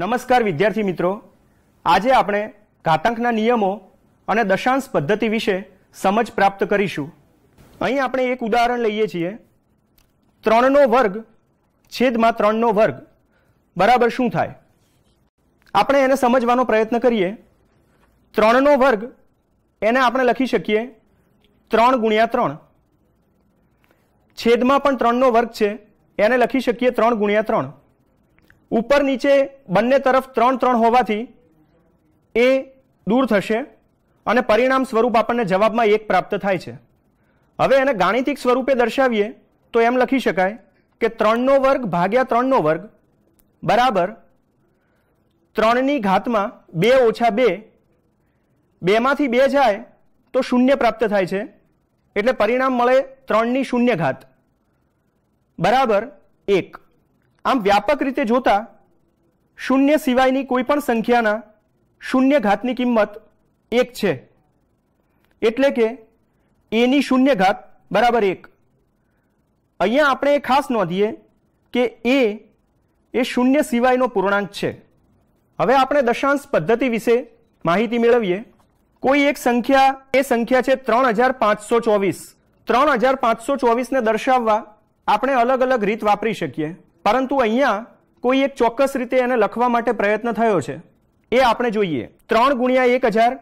નમસ્કાર વિદ્યાર્થી મિત્રો આજે આપણે ઘાતાંકના નિયમો અને દશાંશ પદ્ધતિ વિશે સમજ પ્રાપ્ત કરીશું અહીં આપણે એક ઉદાહરણ લઈએ છીએ ત્રણનો વર્ગ છેદમાં ત્રણનો વર્ગ બરાબર શું થાય આપણે એને સમજવાનો પ્રયત્ન કરીએ ત્રણનો વર્ગ એને આપણે લખી શકીએ ત્રણ ગુણ્યા ત્રણ છેદમાં પણ ત્રણનો વર્ગ છે એને લખી શકીએ ત્રણ ગુણ્યા ત્રણ ઉપર નીચે બંને તરફ ત્રણ ત્રણ હોવાથી એ દૂર થશે અને પરિણામ સ્વરૂપ આપણને જવાબમાં એક પ્રાપ્ત થાય છે હવે એને ગાણિતિક સ્વરૂપે દર્શાવીએ તો એમ લખી શકાય કે ત્રણનો વર્ગ ભાગ્યા ત્રણનો વર્ગ બરાબર ત્રણની ઘાતમાં બે ઓછા બે બેમાંથી બે જાય તો શૂન્ય પ્રાપ્ત થાય છે એટલે પરિણામ મળે ત્રણની શૂન્ય ઘાત બરાબર એક આમ વ્યાપક રીતે જોતા શૂન્ય સિવાયની કોઈ પણ સંખ્યાના શૂન્ય ઘાતની કિંમત એક છે એટલે કે એની શૂન્ય ઘાત બરાબર એક અહીંયા આપણે એ ખાસ નોંધીએ કે એ એ શૂન્ય સિવાયનો પૂર્ણાંક છે હવે આપણે દશાંશ પદ્ધતિ વિશે માહિતી મેળવીએ કોઈ એક સંખ્યા એ સંખ્યા છે ત્રણ હજાર પાંચસો ચોવીસ ત્રણ હજાર પાંચસો ચોવીસને દર્શાવવા આપણે અલગ અલગ રીત વાપરી શકીએ પરંતુ અહીંયા કોઈ એક ચોક્કસ રીતે એને લખવા માટે પ્રયત્ન થયો છે એ આપણે જોઈએ ત્રણ ગુણ્યા એક હજાર